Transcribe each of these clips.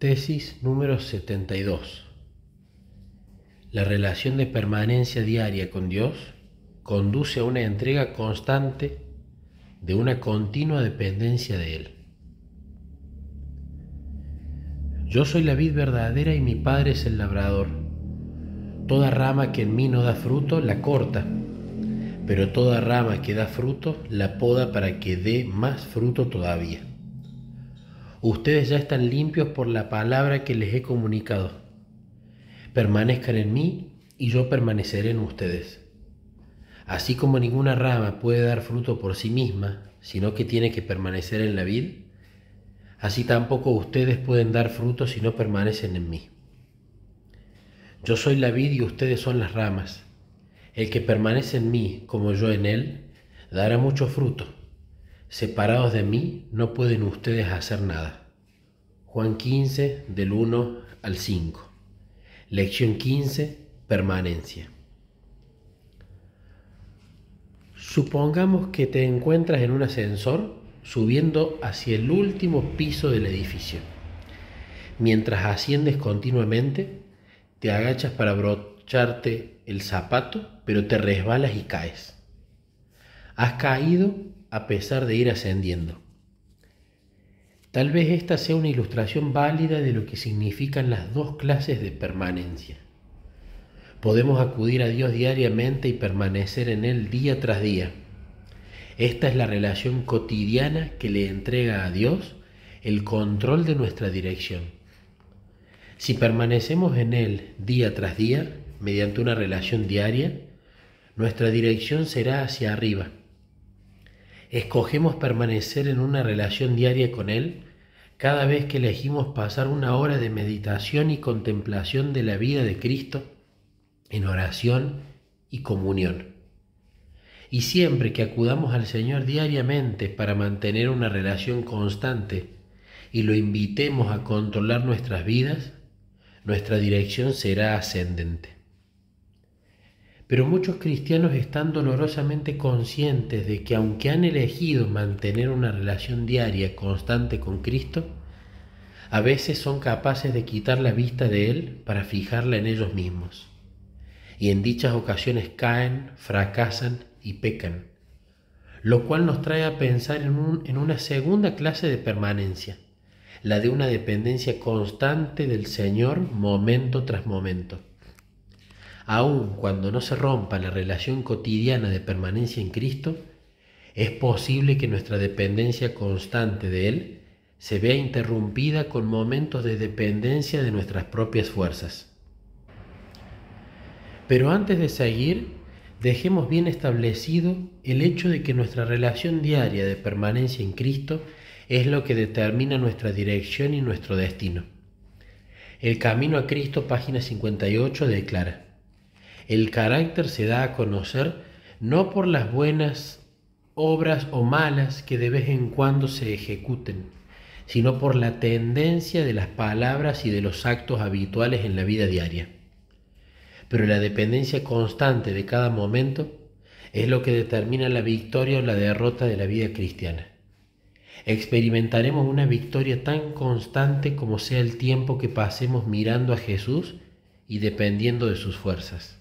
Tesis número 72. La relación de permanencia diaria con Dios conduce a una entrega constante de una continua dependencia de Él. Yo soy la vid verdadera y mi Padre es el labrador. Toda rama que en mí no da fruto, la corta, pero toda rama que da fruto, la poda para que dé más fruto todavía ustedes ya están limpios por la palabra que les he comunicado. Permanezcan en mí y yo permaneceré en ustedes. Así como ninguna rama puede dar fruto por sí misma, sino que tiene que permanecer en la vid, así tampoco ustedes pueden dar fruto si no permanecen en mí. Yo soy la vid y ustedes son las ramas. El que permanece en mí como yo en él, dará mucho fruto Separados de mí no pueden ustedes hacer nada. Juan 15 del 1 al 5. Lección 15. Permanencia. Supongamos que te encuentras en un ascensor subiendo hacia el último piso del edificio. Mientras asciendes continuamente, te agachas para brocharte el zapato, pero te resbalas y caes. Has caído a pesar de ir ascendiendo. Tal vez esta sea una ilustración válida de lo que significan las dos clases de permanencia. Podemos acudir a Dios diariamente y permanecer en Él día tras día. Esta es la relación cotidiana que le entrega a Dios el control de nuestra dirección. Si permanecemos en Él día tras día, mediante una relación diaria, nuestra dirección será hacia arriba escogemos permanecer en una relación diaria con Él cada vez que elegimos pasar una hora de meditación y contemplación de la vida de Cristo en oración y comunión. Y siempre que acudamos al Señor diariamente para mantener una relación constante y lo invitemos a controlar nuestras vidas, nuestra dirección será ascendente. Pero muchos cristianos están dolorosamente conscientes de que aunque han elegido mantener una relación diaria constante con Cristo, a veces son capaces de quitar la vista de Él para fijarla en ellos mismos. Y en dichas ocasiones caen, fracasan y pecan, lo cual nos trae a pensar en, en una segunda clase de permanencia, la de una dependencia constante del Señor momento tras momento aun cuando no se rompa la relación cotidiana de permanencia en Cristo, es posible que nuestra dependencia constante de Él se vea interrumpida con momentos de dependencia de nuestras propias fuerzas. Pero antes de seguir, dejemos bien establecido el hecho de que nuestra relación diaria de permanencia en Cristo es lo que determina nuestra dirección y nuestro destino. El camino a Cristo, página 58, declara, el carácter se da a conocer no por las buenas obras o malas que de vez en cuando se ejecuten, sino por la tendencia de las palabras y de los actos habituales en la vida diaria. Pero la dependencia constante de cada momento es lo que determina la victoria o la derrota de la vida cristiana. Experimentaremos una victoria tan constante como sea el tiempo que pasemos mirando a Jesús y dependiendo de sus fuerzas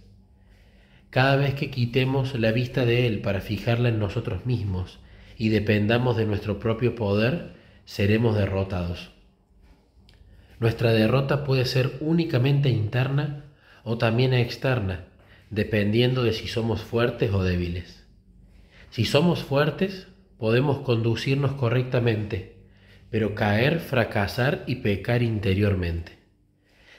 cada vez que quitemos la vista de Él para fijarla en nosotros mismos y dependamos de nuestro propio poder, seremos derrotados. Nuestra derrota puede ser únicamente interna o también externa, dependiendo de si somos fuertes o débiles. Si somos fuertes, podemos conducirnos correctamente, pero caer, fracasar y pecar interiormente.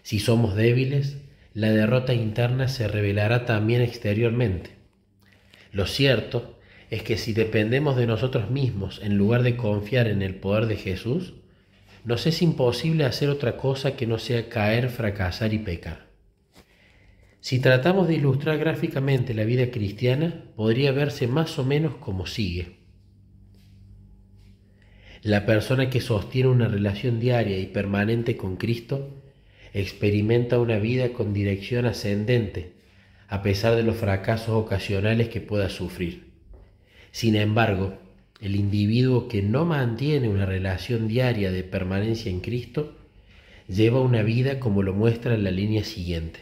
Si somos débiles, la derrota interna se revelará también exteriormente. Lo cierto es que si dependemos de nosotros mismos en lugar de confiar en el poder de Jesús, nos es imposible hacer otra cosa que no sea caer, fracasar y pecar. Si tratamos de ilustrar gráficamente la vida cristiana, podría verse más o menos como sigue. La persona que sostiene una relación diaria y permanente con Cristo experimenta una vida con dirección ascendente, a pesar de los fracasos ocasionales que pueda sufrir. Sin embargo, el individuo que no mantiene una relación diaria de permanencia en Cristo lleva una vida como lo muestra en la línea siguiente.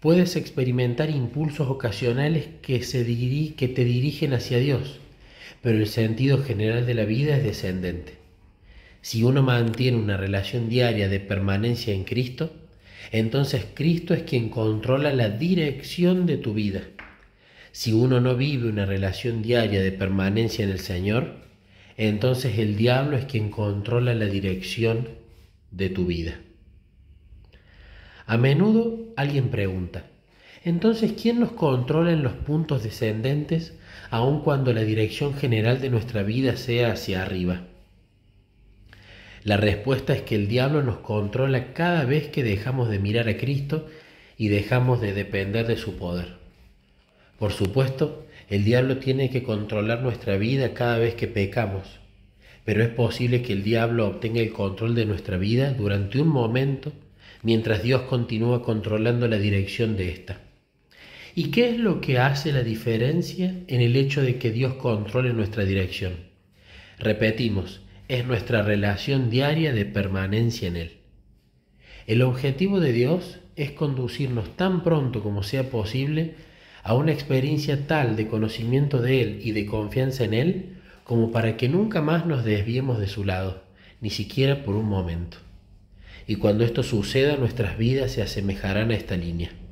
Puedes experimentar impulsos ocasionales que, que te dirigen hacia Dios, pero el sentido general de la vida es descendente. Si uno mantiene una relación diaria de permanencia en Cristo, entonces Cristo es quien controla la dirección de tu vida. Si uno no vive una relación diaria de permanencia en el Señor, entonces el diablo es quien controla la dirección de tu vida. A menudo alguien pregunta, entonces, ¿quién nos controla en los puntos descendentes aun cuando la dirección general de nuestra vida sea hacia arriba? La respuesta es que el diablo nos controla cada vez que dejamos de mirar a Cristo y dejamos de depender de su poder. Por supuesto, el diablo tiene que controlar nuestra vida cada vez que pecamos, pero es posible que el diablo obtenga el control de nuestra vida durante un momento mientras Dios continúa controlando la dirección de esta. ¿Y qué es lo que hace la diferencia en el hecho de que Dios controle nuestra dirección? Repetimos, es nuestra relación diaria de permanencia en Él. El objetivo de Dios es conducirnos tan pronto como sea posible a una experiencia tal de conocimiento de Él y de confianza en Él como para que nunca más nos desviemos de su lado, ni siquiera por un momento. Y cuando esto suceda, nuestras vidas se asemejarán a esta línea.